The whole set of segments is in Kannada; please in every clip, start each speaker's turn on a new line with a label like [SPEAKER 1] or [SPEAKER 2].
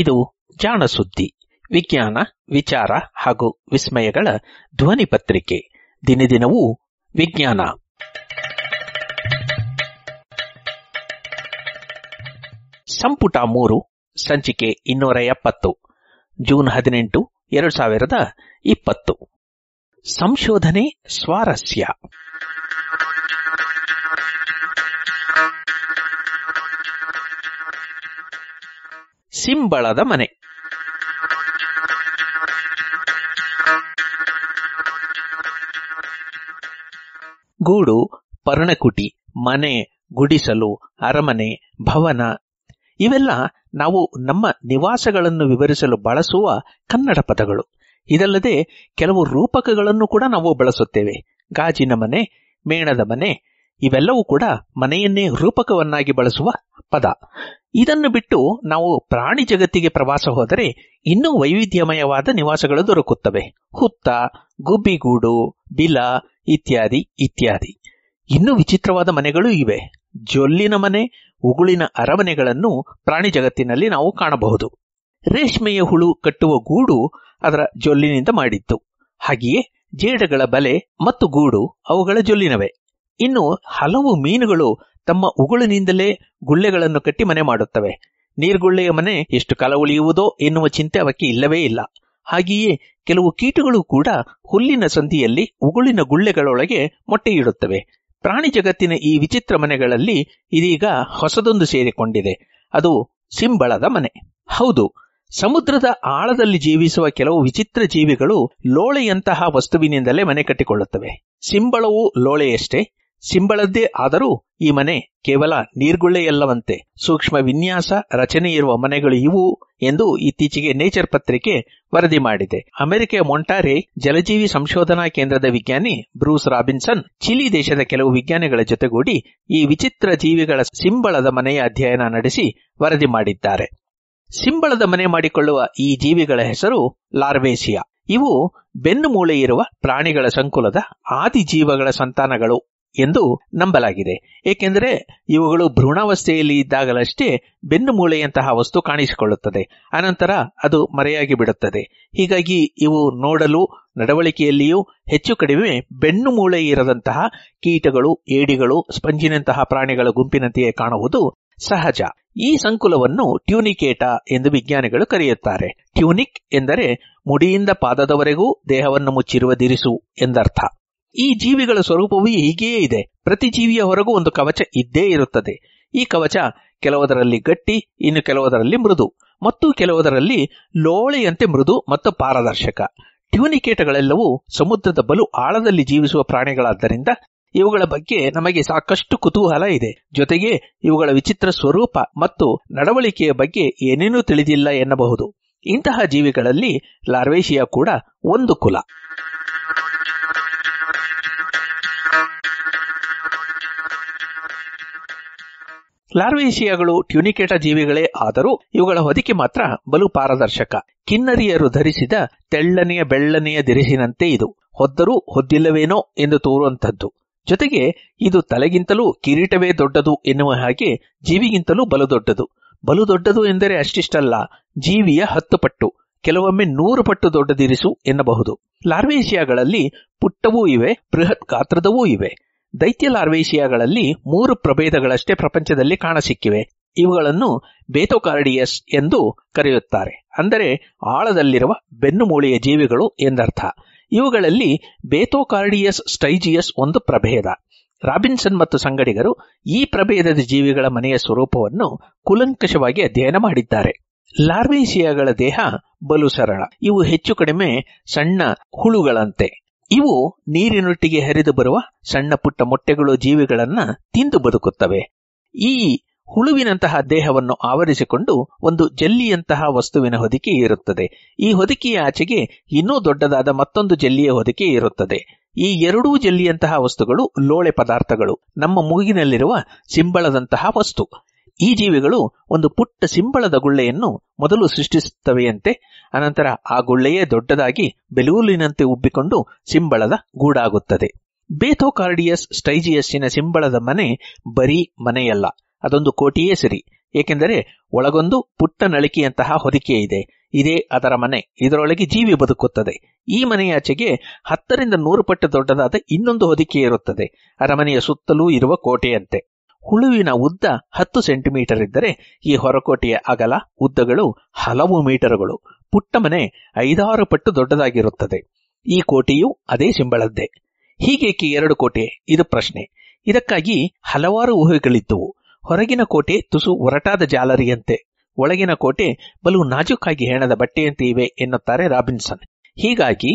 [SPEAKER 1] ಇದು ಜಾಣಸುದ್ದಿ ವಿಜ್ಞಾನ ವಿಚಾರ ಹಾಗೂ ವಿಸ್ಮಯಗಳ ಧ್ವನಿ ಪತ್ರಿಕೆ ದಿನದಿನವೂ ವಿಜ್ಞಾನ ಸಂಪುಟ ಮೂರು ಸಂಚಿಕೆ ಇನ್ನೂರ ಎಪ್ಪತ್ತು ಜೂನ್ ಹದಿನೆಂಟು ಎರಡು ಸಾವಿರದ ಇಪ್ಪತ್ತು ಸಂಶೋಧನೆ ಸ್ವಾರಸ್ಯ ಸಿಂಬಳದ ಮನೆ ಗೂಡು ಪರ್ಣಕುಟಿ ಮನೆ ಗುಡಿಸಲು ಅರಮನೆ ಭವನ ಇವೆಲ್ಲ ನಾವು ನಮ್ಮ ನಿವಾಸಗಳನ್ನು ವಿವರಿಸಲು ಬಳಸುವ ಕನ್ನಡ ಪದಗಳು ಇದಲ್ಲದೆ ಕೆಲವು ರೂಪಕಗಳನ್ನು ಕೂಡ ನಾವು ಬಳಸುತ್ತೇವೆ ಗಾಜಿನ ಮನೆ ಮೇಣದ ಮನೆ ಇವೆಲ್ಲವೂ ಕೂಡ ಮನೆಯನ್ನೇ ರೂಪಕವನ್ನಾಗಿ ಬಳಸುವ ಪದ ಇದನ್ನು ಬಿಟ್ಟು ನಾವು ಪ್ರಾಣಿ ಜಗತ್ತಿಗೆ ಪ್ರವಾಸ ಹೋದರೆ ಇನ್ನೂ ವೈವಿಧ್ಯಮಯವಾದ ನಿವಾಸಗಳು ದೊರಕುತ್ತವೆ ಹುತ್ತ ಗುಬ್ಬಿಗೂಡು ಬಿಲ ಇತ್ಯಾದಿ ಇತ್ಯಾದಿ ಇನ್ನೂ ವಿಚಿತ್ರವಾದ ಮನೆಗಳು ಇವೆ ಜೊಲ್ಲಿನ ಮನೆ ಉಗುಳಿನ ಅರಮನೆಗಳನ್ನು ಪ್ರಾಣಿ ಜಗತ್ತಿನಲ್ಲಿ ನಾವು ಕಾಣಬಹುದು ರೇಷ್ಮೆಯ ಹುಳು ಕಟ್ಟುವ ಗೂಡು ಅದರ ಜೊಲ್ಲಿನಿಂದ ಮಾಡಿತ್ತು ಹಾಗೆಯೇ ಜೇಡಗಳ ಬಲೆ ಮತ್ತು ಗೂಡು ಅವುಗಳ ಜೊಲ್ಲಿನವೆ ಇನ್ನು ಹಲವು ಮೀನುಗಳು ತಮ್ಮ ಉಗುಳಿನಿಂದಲೇ ಗುಳ್ಳೆಗಳನ್ನು ಕಟ್ಟಿ ಮನೆ ಮಾಡುತ್ತವೆ ನೀರ್ಗುಳ್ಳೆಯ ಮನೆ ಎಷ್ಟು ಕಾಲ ಉಳಿಯುವುದೋ ಎನ್ನುವ ಚಿಂತೆ ಅವಕ್ಕೆ ಇಲ್ಲವೇ ಇಲ್ಲ ಹಾಗೆಯೇ ಕೆಲವು ಕೀಟಗಳು ಕೂಡ ಹುಲ್ಲಿನ ಸಂದಿಯಲ್ಲಿ ಉಗುಳಿನ ಗುಳ್ಳೆಗಳೊಳಗೆ ಮೊಟ್ಟೆಯಿಡುತ್ತವೆ ಪ್ರಾಣಿ ಜಗತ್ತಿನ ಈ ವಿಚಿತ್ರ ಮನೆಗಳಲ್ಲಿ ಇದೀಗ ಹೊಸದೊಂದು ಸೇರಿಕೊಂಡಿದೆ ಅದು ಸಿಂಬಳದ ಮನೆ ಹೌದು ಸಮುದ್ರದ ಆಳದಲ್ಲಿ ಜೀವಿಸುವ ಕೆಲವು ವಿಚಿತ್ರ ಜೀವಿಗಳು ಲೋಳೆಯಂತಹ ವಸ್ತುವಿನಿಂದಲೇ ಮನೆ ಕಟ್ಟಿಕೊಳ್ಳುತ್ತವೆ ಸಿಂಬಳವು ಲೋಳೆಯಷ್ಟೇ ಸಿಂಬಳದ್ದೇ ಆದರೂ ಈ ಮನೆ ಕೇವಲ ನೀರ್ಗುಳ್ಳೆಯಲ್ಲವಂತೆ ಸೂಕ್ಷ್ಮ ವಿನ್ಯಾಸ ರಚನೆ ಇರುವ ಮನೆಗಳು ಇವು ಎಂದು ಇತ್ತೀಚೆಗೆ ನೇಚರ್ ಪತ್ರಿಕೆ ವರದಿ ಮಾಡಿದೆ ಅಮೆರಿಕ ಮೊಂಟಾರೆ ಜಲಜೀವಿ ಸಂಶೋಧನಾ ಕೇಂದ್ರದ ವಿಜ್ಞಾನಿ ಬ್ರೂಸ್ ರಾಬಿನ್ಸನ್ ಚಿಲಿ ದೇಶದ ಕೆಲವು ವಿಜ್ಞಾನಿಗಳ ಜೊತೆಗೂಡಿ ಈ ವಿಚಿತ್ರ ಜೀವಿಗಳ ಸಿಂಬಳದ ಮನೆಯ ಅಧ್ಯಯನ ನಡೆಸಿ ವರದಿ ಮಾಡಿದ್ದಾರೆ ಸಿಂಬಳದ ಮನೆ ಮಾಡಿಕೊಳ್ಳುವ ಈ ಜೀವಿಗಳ ಹೆಸರು ಲಾರ್ವೇಸಿಯಾ ಇವು ಬೆನ್ನು ಮೂಳೆ ಇರುವ ಪ್ರಾಣಿಗಳ ಸಂಕುಲದ ಜೀವಗಳ ಸಂತಾನಗಳು ಎಂದು ನಂಬಲಾಗಿದೆ ಏಕೆಂದರೆ ಇವುಗಳು ಭ್ರೂಣಾವಸ್ಥೆಯಲ್ಲಿ ಇದ್ದಾಗಲಷ್ಟೇ ಬೆನ್ನು ಮೂಳೆಯಂತಹ ವಸ್ತು ಕಾಣಿಸಿಕೊಳ್ಳುತ್ತದೆ ಅನಂತರ ಅದು ಮರೆಯಾಗಿ ಬಿಡುತ್ತದೆ ಹೀಗಾಗಿ ಇವು ನೋಡಲು ನಡವಳಿಕೆಯಲ್ಲಿಯೂ ಹೆಚ್ಚು ಕಡಿಮೆ ಬೆನ್ನು ಮೂಳೆ ಇರದಂತಹ ಕೀಟಗಳು ಏಡಿಗಳು ಸ್ಪಂಜಿನಂತಹ ಪ್ರಾಣಿಗಳ ಗುಂಪಿನಂತೆಯೇ ಕಾಣುವುದು ಸಹಜ ಈ ಸಂಕುಲವನ್ನು ಟ್ಯೂನಿಕೇಟ ಎಂದು ವಿಜ್ಞಾನಿಗಳು ಕರೆಯುತ್ತಾರೆ ಟ್ಯೂನಿಕ್ ಎಂದರೆ ಮುಡಿಯಿಂದ ಪಾದದವರೆಗೂ ದೇಹವನ್ನು ಮುಚ್ಚಿರುವ ದಿರಿಸು ಎಂದರ್ಥ ಈ ಜೀವಿಗಳ ಸ್ವರೂಪವು ಹೀಗೆಯೇ ಇದೆ ಪ್ರತಿ ಜೀವಿಯ ಹೊರಗೂ ಒಂದು ಕವಚ ಇದ್ದೇ ಇರುತ್ತದೆ ಈ ಕವಚ ಕೆಲವದರಲ್ಲಿ ಗಟ್ಟಿ ಇನ್ನು ಕೆಲವದರಲ್ಲಿ ಮೃದು ಮತ್ತು ಕೆಲವದರಲ್ಲಿ ಲೋಳೆಯಂತೆ ಮೃದು ಮತ್ತು ಪಾರದರ್ಶಕ ಟ್ಯೂನಿಕೇಟಗಳೆಲ್ಲವೂ ಸಮುದ್ರದ ಬಲು ಆಳದಲ್ಲಿ ಜೀವಿಸುವ ಪ್ರಾಣಿಗಳಾದ್ದರಿಂದ ಇವುಗಳ ಬಗ್ಗೆ ನಮಗೆ ಸಾಕಷ್ಟು ಕುತೂಹಲ ಇದೆ ಜೊತೆಗೆ ಇವುಗಳ ವಿಚಿತ್ರ ಸ್ವರೂಪ ಮತ್ತು ನಡವಳಿಕೆಯ ಬಗ್ಗೆ ಏನೇನೂ ತಿಳಿದಿಲ್ಲ ಎನ್ನಬಹುದು ಇಂತಹ ಜೀವಿಗಳಲ್ಲಿ ಲಾರ್ವೇಶಿಯಾ ಕೂಡ ಒಂದು ಕುಲ ಲಾರ್ವೇಶಿಯಾಗಳು ಟ್ಯೂನಿಕೇಟ ಜೀವಿಗಳೇ ಆದರೂ ಇವುಗಳ ಹೊದಿಕೆ ಮಾತ್ರ ಬಲು ಪಾರದರ್ಶಕ ಕಿನ್ನರಿಯರು ಧರಿಸಿದ ತೆಳ್ಳನೆಯ ಬೆಳ್ಳನೆಯ ದಿರಿಸಿನಂತೆ ಇದು ಹೊದ್ದರೂ ಹೊದ್ದಿಲ್ಲವೇನೋ ಎಂದು ತೋರುವಂಥದ್ದು ಜೊತೆಗೆ ಇದು ತಲೆಗಿಂತಲೂ ಕಿರೀಟವೇ ದೊಡ್ಡದು ಎನ್ನುವ ಹಾಗೆ ಜೀವಿಗಿಂತಲೂ ಬಲು ದೊಡ್ಡದು ಬಲು ದೊಡ್ಡದು ಎಂದರೆ ಅಷ್ಟಿಷ್ಟಲ್ಲ ಜೀವಿಯ ಹತ್ತು ಪಟ್ಟು ಕೆಲವೊಮ್ಮೆ ನೂರು ಪಟ್ಟು ದೊಡ್ಡದಿರಿಸು ಎನ್ನಬಹುದು ಲಾರ್ವೇಶಿಯಾಗಳಲ್ಲಿ ಪುಟ್ಟವೂ ಇವೆ ಬೃಹತ್ ಗಾತ್ರದವೂ ಇವೆ ದೈತ್ಯ ಲಾರ್ವೇಶಿಯಾಗಳಲ್ಲಿ ಮೂರು ಪ್ರಭೇದಗಳಷ್ಟೇ ಪ್ರಪಂಚದಲ್ಲಿ ಕಾಣಸಿಕ್ಕಿವೆ ಇವುಗಳನ್ನು ಬೇತೋಕಾರ್ಡಿಯಸ್ ಎಂದು ಕರೆಯುತ್ತಾರೆ ಅಂದರೆ ಆಳದಲ್ಲಿರುವ ಬೆನ್ನುಮೂಳೆಯ ಜೀವಿಗಳು ಎಂದರ್ಥ ಇವುಗಳಲ್ಲಿ ಬೇತೋಕಾರ್ಡಿಯಸ್ ಸ್ಟೈಜಿಯಸ್ ಒಂದು ಪ್ರಭೇದ ರಾಬಿನ್ಸನ್ ಮತ್ತು ಸಂಗಡಿಗರು ಈ ಪ್ರಭೇದದ ಜೀವಿಗಳ ಮನೆಯ ಸ್ವರೂಪವನ್ನು ಕುಲಂಕಷವಾಗಿ ಅಧ್ಯಯನ ಮಾಡಿದ್ದಾರೆ ಲಾರ್ವೇಸಿಯಾಗಳ ದೇಹ ಬಲು ಸರಳ ಇವು ಹೆಚ್ಚು ಕಡಿಮೆ ಸಣ್ಣ ಹುಳುಗಳಂತೆ ಇವು ನೀರಿನೊಟ್ಟಿಗೆ ಹರಿದು ಬರುವ ಸಣ್ಣ ಪುಟ್ಟ ಮೊಟ್ಟೆಗಳು ಜೀವಿಗಳನ್ನ ತಿಂದು ಬದುಕುತ್ತವೆ ಈ ಹುಳುವಿನಂತಹ ದೇಹವನ್ನು ಆವರಿಸಿಕೊಂಡು ಒಂದು ಜಲ್ಲಿಯಂತಹ ವಸ್ತುವಿನ ಹೊದಿಕೆ ಇರುತ್ತದೆ ಈ ಹೊದಿಕೆಯ ಆಚೆಗೆ ಇನ್ನೂ ದೊಡ್ಡದಾದ ಮತ್ತೊಂದು ಜಲ್ಲಿಯ ಹೊದಿಕೆ ಇರುತ್ತದೆ ಈ ಎರಡೂ ಜಲ್ಲಿಯಂತಹ ವಸ್ತುಗಳು ಲೋಳೆ ಪದಾರ್ಥಗಳು ನಮ್ಮ ಮೂಗಿನಲ್ಲಿರುವ ಸಿಂಬಳದಂತಹ ವಸ್ತು ಈ ಜೀವಿಗಳು ಒಂದು ಪುಟ್ಟ ಸಿಂಬಳದ ಗುಳ್ಳೆಯನ್ನು ಮೊದಲು ಸೃಷ್ಟಿಸುತ್ತವೆಯಂತೆ ಅನಂತರ ಆ ಗುಳ್ಳೆಯೇ ದೊಡ್ಡದಾಗಿ ಬೆಲೂಲಿನಂತೆ ಉಬ್ಬಿಕೊಂಡು ಸಿಂಬಳದ ಗೂಡಾಗುತ್ತದೆ ಬೇಥೋಕಾರ್ಡಿಯಸ್ ಸ್ಟೈಜಿಯಸ್ಸಿನ ಸಿಂಬಳದ ಮನೆ ಬರೀ ಮನೆಯಲ್ಲ ಅದೊಂದು ಕೋಟಿಯೇ ಸರಿ ಏಕೆಂದರೆ ಒಳಗೊಂದು ಪುಟ್ಟ ನಳಿಕೆಯಂತಹ ಹೊದಿಕೆ ಇದೆ ಇದೇ ಅದರ ಮನೆ ಇದರೊಳಗೆ ಜೀವಿ ಬದುಕುತ್ತದೆ ಈ ಮನೆಯಾಚೆಗೆ ಹತ್ತರಿಂದ ನೂರು ಪಟ್ಟು ದೊಡ್ಡದಾದ ಇನ್ನೊಂದು ಹೊದಿಕೆ ಇರುತ್ತದೆ ಅರಮನೆಯ ಸುತ್ತಲೂ ಇರುವ ಕೋಟೆಯಂತೆ ಹುಳುವಿನ ಉದ್ದ ಹತ್ತು ಸೆಂಟಿಮೀಟರ್ ಇದ್ದರೆ ಈ ಹೊರಕೋಟೆಯ ಅಗಲ ಉದ್ದಗಳು ಹಲವು ಮೀಟರ್ಗಳು ಪುಟ್ಟಮನೆ ಐದಾರು ಪಟ್ಟು ದೊಡ್ಡದಾಗಿರುತ್ತದೆ ಈ ಕೋಟೆಯು ಅದೇ ಸಿಂಬಳದ್ದೇ ಹೀಗೇಕೆ ಎರಡು ಕೋಟೆ ಇದು ಪ್ರಶ್ನೆ ಇದಕ್ಕಾಗಿ ಹಲವಾರು ಊಹೆಗಳಿದ್ದುವು ಹೊರಗಿನ ಕೋಟೆ ತುಸು ಒರಟಾದ ಜಾಲರಿಯಂತೆ ಒಳಗಿನ ಕೋಟೆ ಬಲು ನಾಜುಕಾಗಿ ಹೆಣದ ಬಟ್ಟೆಯಂತೆ ಇವೆ ಎನ್ನುತ್ತಾರೆ ರಾಬಿನ್ಸನ್ ಹೀಗಾಗಿ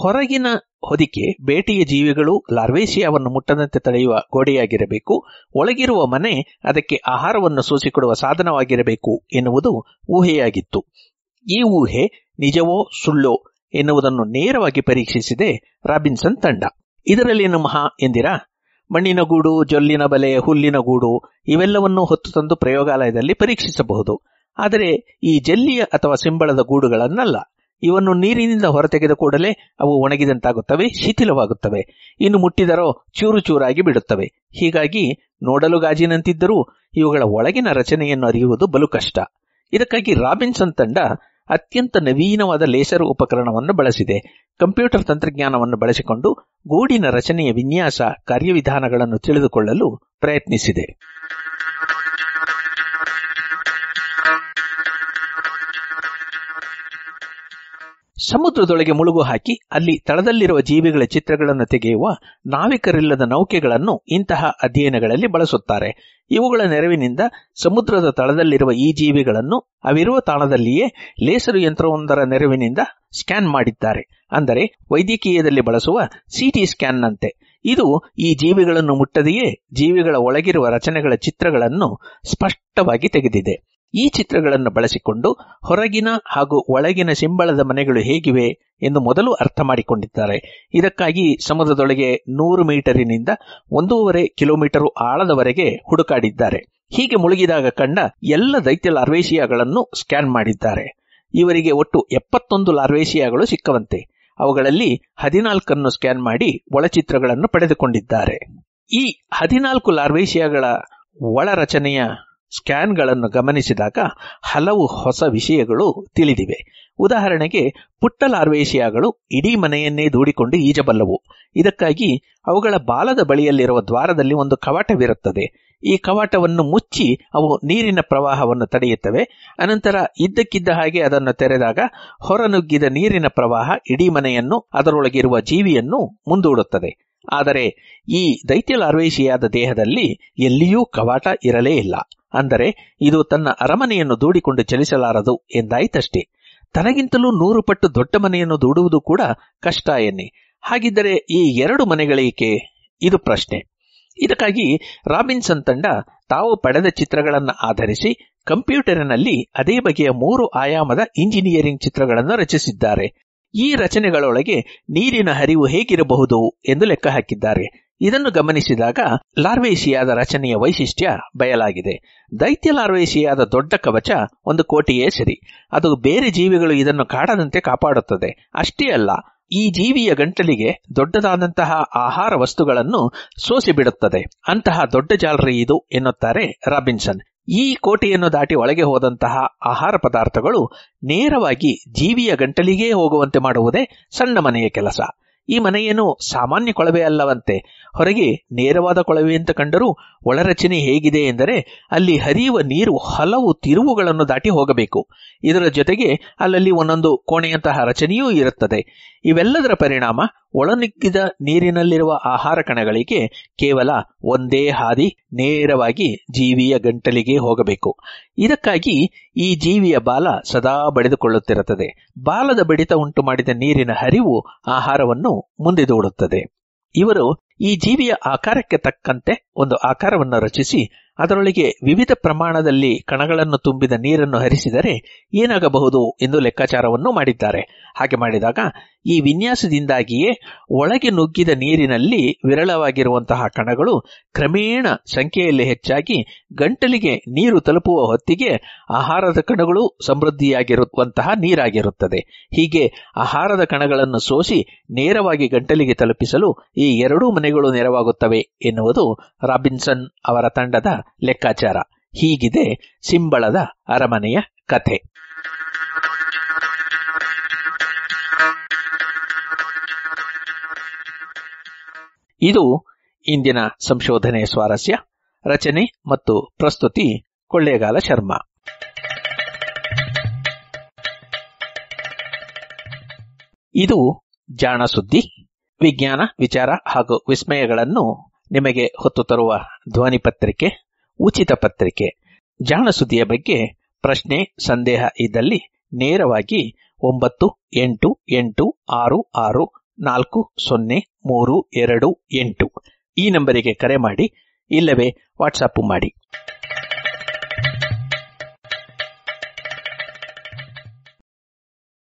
[SPEAKER 1] ಹೊರಗಿನ ಹೊದಿಕೆ ಬೇಟೆಯ ಜೀವಿಗಳು ಲಾರ್ವೇಶಿಯಾವನ್ನು ಮುಟ್ಟದಂತೆ ತಡೆಯುವ ಗೋಡೆಯಾಗಿರಬೇಕು ಒಳಗಿರುವ ಮನೆ ಅದಕ್ಕೆ ಆಹಾರವನ್ನು ಸೂಸಿಕೊಡುವ ಸಾಧನವಾಗಿರಬೇಕು ಎನ್ನುವುದು ಊಹೆಯಾಗಿತ್ತು ಈ ಊಹೆ ನಿಜವೋ ಸುಳ್ಳೋ ಎನ್ನುವುದನ್ನು ನೇರವಾಗಿ ಪರೀಕ್ಷಿಸಿದೆ ರಾಬಿನ್ಸನ್ ತಂಡ ಇದರಲ್ಲೇನು ಮಹಾ ಎಂದಿರಾ ಮಣ್ಣಿನ ಗೂಡು ಜೊಲ್ಲಿನ ಬಲೆ ಹುಲ್ಲಿನ ಗೂಡು ಇವೆಲ್ಲವನ್ನೂ ಹೊತ್ತು ತಂದು ಪ್ರಯೋಗಾಲಯದಲ್ಲಿ ಪರೀಕ್ಷಿಸಬಹುದು ಆದರೆ ಈ ಜಲ್ಲಿಯ ಅಥವಾ ಸಿಂಬಳದ ಗೂಡುಗಳನ್ನಲ್ಲ ಇವನ್ನು ನೀರಿನಿಂದ ಹೊರತೆಗೆದ ಕೂಡಲೇ ಅವು ಒಣಗಿದಂತಾಗುತ್ತವೆ ಶಿಥಿಲವಾಗುತ್ತವೆ ಇನ್ನು ಮುಟ್ಟಿದರೋ ಚೂರು ಚೂರಾಗಿ ಬಿಡುತ್ತವೆ ಹೀಗಾಗಿ ನೋಡಲು ಗಾಜಿನಂತಿದ್ದರೂ ಇವುಗಳ ಒಳಗಿನ ರಚನೆಯನ್ನು ಅರಿಯುವುದು ಬಲು ಕಷ್ಟ ಇದಕ್ಕಾಗಿ ರಾಬಿನ್ಸನ್ ತಂಡ ಅತ್ಯಂತ ನವೀನವಾದ ಲೇಸರ್ ಉಪಕರಣವನ್ನು ಬಳಸಿದೆ ಕಂಪ್ಯೂಟರ್ ತಂತ್ರಜ್ಞಾನವನ್ನು ಬಳಸಿಕೊಂಡು ಗೂಡಿನ ರಚನೆಯ ವಿನ್ಯಾಸ ಕಾರ್ಯವಿಧಾನಗಳನ್ನು ತಿಳಿದುಕೊಳ್ಳಲು ಪ್ರಯತ್ನಿಸಿದೆ ಸಮುದ್ರದೊಳಗೆ ಮುಳುಗು ಹಾಕಿ ಅಲ್ಲಿ ತಳದಲ್ಲಿರುವ ಜೀವಿಗಳ ಚಿತ್ರಗಳನ್ನು ತೆಗೆಯುವ ನಾವಿಕರಿಲ್ಲದ ನೌಕೆಗಳನ್ನು ಇಂತಹ ಅಧ್ಯಯನಗಳಲ್ಲಿ ಬಳಸುತ್ತಾರೆ ಇವುಗಳ ನೆರವಿನಿಂದ ಸಮುದ್ರದ ತಳದಲ್ಲಿರುವ ಈ ಜೀವಿಗಳನ್ನು ಅವಿರುವ ತಾಣದಲ್ಲಿಯೇ ಲೇಸರು ಯಂತ್ರವೊಂದರ ನೆರವಿನಿಂದ ಸ್ಕ್ಯಾನ್ ಮಾಡಿದ್ದಾರೆ ಅಂದರೆ ವೈದ್ಯಕೀಯದಲ್ಲಿ ಬಳಸುವ ಸಿಟಿ ಸ್ಕ್ಯಾನ್ನಂತೆ ಇದು ಈ ಜೀವಿಗಳನ್ನು ಮುಟ್ಟದೆಯೇ ಜೀವಿಗಳ ಒಳಗಿರುವ ರಚನೆಗಳ ಚಿತ್ರಗಳನ್ನು ಸ್ಪಷ್ಟವಾಗಿ ತೆಗೆದಿದೆ ಈ ಚಿತ್ರಗಳನ್ನು ಬಳಸಿಕೊಂಡು ಹೊರಗಿನ ಹಾಗೂ ಒಳಗಿನ ಸಿಂಬಳದ ಮನೆಗಳು ಹೇಗಿವೆ ಎಂದು ಮೊದಲು ಅರ್ಥ ಮಾಡಿಕೊಂಡಿದ್ದಾರೆ ಇದಕ್ಕಾಗಿ ಸಮುದ್ರದೊಳಗೆ ನೂರು ಮೀಟರಿನಿಂದ ಒಂದೂವರೆ ಕಿಲೋಮೀಟರ್ ಆಳದವರೆಗೆ ಹುಡುಕಾಡಿದ್ದಾರೆ ಹೀಗೆ ಮುಳುಗಿದಾಗ ಕಂಡ ಎಲ್ಲ ದೈತ್ಯ ಲಾರ್ವೇಶಿಯಾಗಳನ್ನು ಸ್ಕ್ಯಾನ್ ಮಾಡಿದ್ದಾರೆ ಇವರಿಗೆ ಒಟ್ಟು ಎಪ್ಪತ್ತೊಂದು ಲಾರ್ವೇಶಿಯಾಗಳು ಸಿಕ್ಕವಂತೆ ಅವುಗಳಲ್ಲಿ ಹದಿನಾಲ್ಕನ್ನು ಸ್ಕ್ಯಾನ್ ಮಾಡಿ ಒಳಚಿತ್ರಗಳನ್ನು ಪಡೆದುಕೊಂಡಿದ್ದಾರೆ ಈ ಹದಿನಾಲ್ಕು ಲಾರ್ವೇಶಿಯಾಗಳ ರಚನೆಯ ಸ್ಕ್ಯಾನ್ಗಳನ್ನು ಗಮನಿಸಿದಾಗ ಹಲವು ಹೊಸ ವಿಷಯಗಳು ತಿಳಿದಿವೆ ಉದಾಹರಣೆಗೆ ಪುಟ್ಟ ಲಾರ್ವೇಶಿಯಾಗಳು ಇಡೀ ಮನೆಯನ್ನೇ ದೂಡಿಕೊಂಡು ಈಜಬಲ್ಲವು ಇದಕ್ಕಾಗಿ ಅವುಗಳ ಬಾಲದ ಬಳಿಯಲ್ಲಿರುವ ದ್ವಾರದಲ್ಲಿ ಒಂದು ಕವಾಟವಿರುತ್ತದೆ ಈ ಕವಾಟವನ್ನು ಮುಚ್ಚಿ ಅವು ನೀರಿನ ಪ್ರವಾಹವನ್ನು ತಡೆಯುತ್ತವೆ ಅನಂತರ ಇದ್ದಕ್ಕಿದ್ದ ಹಾಗೆ ಅದನ್ನು ತೆರೆದಾಗ ಹೊರನುಗ್ಗಿದ ನೀರಿನ ಪ್ರವಾಹ ಇಡೀ ಮನೆಯನ್ನು ಅದರೊಳಗಿರುವ ಜೀವಿಯನ್ನು ಮುಂದೂಡುತ್ತದೆ ಆದರೆ ಈ ದೈತ್ಯ ಲಾರ್ವೇಶಿಯಾದ ದೇಹದಲ್ಲಿ ಎಲ್ಲಿಯೂ ಕವಾಟ ಇರಲೇ ಇಲ್ಲ ಅಂದರೆ ಇದು ತನ್ನ ಅರಮನೆಯನ್ನು ದೂಡಿಕೊಂಡು ಚಲಿಸಲಾರದು ಎಂದಾಯಿತಷ್ಟೇ ತನಗಿಂತಲೂ ನೂರು ಪಟ್ಟು ದೊಡ್ಡ ಮನೆಯನ್ನು ದೂಡುವುದು ಕೂಡ ಕಷ್ಟ ಎನ್ನಿ ಹಾಗಿದ್ದರೆ ಈ ಎರಡು ಮನೆಗಳೇಕೆ ಇದು ಪ್ರಶ್ನೆ ಇದಕ್ಕಾಗಿ ರಾಬಿನ್ಸನ್ ತಂಡ ತಾವು ಪಡೆದ ಚಿತ್ರಗಳನ್ನು ಆಧರಿಸಿ ಕಂಪ್ಯೂಟರ್ನಲ್ಲಿ ಅದೇ ಬಗೆಯ ಮೂರು ಆಯಾಮದ ಇಂಜಿನಿಯರಿಂಗ್ ಚಿತ್ರಗಳನ್ನು ರಚಿಸಿದ್ದಾರೆ ಈ ರಚನೆಗಳೊಳಗೆ ನೀರಿನ ಹರಿವು ಹೇಗಿರಬಹುದು ಎಂದು ಲೆಕ್ಕ ಹಾಕಿದ್ದಾರೆ ಇದನ್ನು ಗಮನಿಸಿದಾಗ ಲಾರ್ವೇಶಿಯಾದ ರಚನೆಯ ವೈಶಿಷ್ಟ್ಯ ಬಯಲಾಗಿದೆ ದೈತ್ಯ ಲಾರ್ವೇಶಿಯಾದ ದೊಡ್ಡ ಕವಚ ಒಂದು ಕೋಟಿಯೇ ಸರಿ ಅದು ಬೇರೆ ಜೀವಿಗಳು ಇದನ್ನು ಕಾಡದಂತೆ ಕಾಪಾಡುತ್ತದೆ ಅಷ್ಟೇ ಅಲ್ಲ ಈ ಜೀವಿಯ ಗಂಟಲಿಗೆ ದೊಡ್ಡದಾದಂತಹ ಆಹಾರ ವಸ್ತುಗಳನ್ನು ಸೋಸಿಬಿಡುತ್ತದೆ ಅಂತಹ ದೊಡ್ಡ ಜಾಲರಿ ಇದು ಎನ್ನುತ್ತಾರೆ ರಾಬಿನ್ಸನ್ ಈ ಕೋಟೆಯನ್ನು ದಾಟಿ ಒಳಗೆ ಹೋದಂತಹ ಆಹಾರ ಪದಾರ್ಥಗಳು ನೇರವಾಗಿ ಜೀವಿಯ ಗಂಟಲಿಗೇ ಹೋಗುವಂತೆ ಮಾಡುವುದೇ ಸಣ್ಣ ಮನೆಯ ಕೆಲಸ ಈ ಮನೆಯನ್ನು ಸಾಮಾನ್ಯ ಕೊಳವೆ ಅಲ್ಲವಂತೆ ಹೊರಗೆ ನೇರವಾದ ಅಂತ ಕಂಡರೂ ಒಳರಚನೆ ಹೇಗಿದೆ ಎಂದರೆ ಅಲ್ಲಿ ಹರಿಯುವ ನೀರು ಹಲವು ತಿರುವುಗಳನ್ನು ದಾಟಿ ಹೋಗಬೇಕು ಇದರ ಜೊತೆಗೆ ಅಲ್ಲಲ್ಲಿ ಒಂದೊಂದು ಕೋಣೆಯಂತಹ ರಚನೆಯೂ ಇರುತ್ತದೆ ಇವೆಲ್ಲದರ ಪರಿಣಾಮ ಒಳನುಗ್ಗಿದ ನೀರಿನಲ್ಲಿರುವ ಆಹಾರ ಕಣಗಳಿಗೆ ಕೇವಲ ಒಂದೇ ಹಾದಿ ನೇರವಾಗಿ ಜೀವಿಯ ಗಂಟಲಿಗೆ ಹೋಗಬೇಕು ಇದಕ್ಕಾಗಿ ಈ ಜೀವಿಯ ಬಾಲ ಸದಾ ಬಡಿದುಕೊಳ್ಳುತ್ತಿರುತ್ತದೆ ಬಾಲದ ಬಡಿತ ಉಂಟು ಮಾಡಿದ ನೀರಿನ ಹರಿವು ಆಹಾರವನ್ನು ಮುಂದೆ ದೂಡುತ್ತದೆ ಇವರು ಈ ಜೀವಿಯ ಆಕಾರಕ್ಕೆ ತಕ್ಕಂತೆ ಒಂದು ಆಕಾರವನ್ನು ರಚಿಸಿ ಅದರೊಳಗೆ ವಿವಿಧ ಪ್ರಮಾಣದಲ್ಲಿ ಕಣಗಳನ್ನು ತುಂಬಿದ ನೀರನ್ನು ಹರಿಸಿದರೆ ಏನಾಗಬಹುದು ಎಂದು ಲೆಕ್ಕಾಚಾರವನ್ನು ಮಾಡಿದ್ದಾರೆ ಹಾಗೆ ಮಾಡಿದಾಗ ಈ ವಿನ್ಯಾಸದಿಂದಾಗಿಯೇ ಒಳಗೆ ನುಗ್ಗಿದ ನೀರಿನಲ್ಲಿ ವಿರಳವಾಗಿರುವಂತಹ ಕಣಗಳು ಕ್ರಮೇಣ ಸಂಖ್ಯೆಯಲ್ಲಿ ಹೆಚ್ಚಾಗಿ ಗಂಟಲಿಗೆ ನೀರು ತಲುಪುವ ಹೊತ್ತಿಗೆ ಆಹಾರದ ಕಣಗಳು ಸಮೃದ್ಧಿಯಾಗಿರುವಂತಹ ನೀರಾಗಿರುತ್ತದೆ ಹೀಗೆ ಆಹಾರದ ಕಣಗಳನ್ನು ಸೋಸಿ ನೇರವಾಗಿ ಗಂಟಲಿಗೆ ತಲುಪಿಸಲು ಈ ಎರಡೂ ಮನೆಗಳು ನೆರವಾಗುತ್ತವೆ ಎನ್ನುವುದು ರಾಬಿನ್ಸನ್ ಅವರ ತಂಡದ ಲೆಕ್ಕಾಚಾರ ಹೀಗಿದೆ ಸಿಂಬಳದ ಅರಮನೆಯ ಕಥೆ ಇದು ಇಂದಿನ ಸಂಶೋಧನೆ ಸ್ವಾರಸ್ಯ ರಚನೆ ಮತ್ತು ಪ್ರಸ್ತುತಿ ಕೊಳ್ಳೇಗಾಲ ಶರ್ಮ ಇದು ಜಾಣ ಸುದ್ದಿ ವಿಜ್ಞಾನ ವಿಚಾರ ಹಾಗೂ ವಿಸ್ಮಯಗಳನ್ನು ನಿಮಗೆ ಹೊತ್ತು ತರುವ ಧ್ವನಿ ಪತ್ರಿಕೆ ಉಚಿತ ಪತ್ರಿಕೆ ಜಾಣ ಸುದ್ದಿಯ ಬಗ್ಗೆ ಪ್ರಶ್ನೆ ಸಂದೇಹ ಇದ್ದಲ್ಲಿ ನೇರವಾಗಿ ಒಂಬತ್ತು ಎಂಟು ಎಂಟು ಆರು ಆರು ನಾಲ್ಕು ಸೊನ್ನೆ ಮೂರು ಎರಡು ಎಂಟು ಈ ನಂಬರಿಗೆ ಕರೆ ಮಾಡಿ ಇಲ್ಲವೇ ವಾಟ್ಸಪ್ ಮಾಡಿ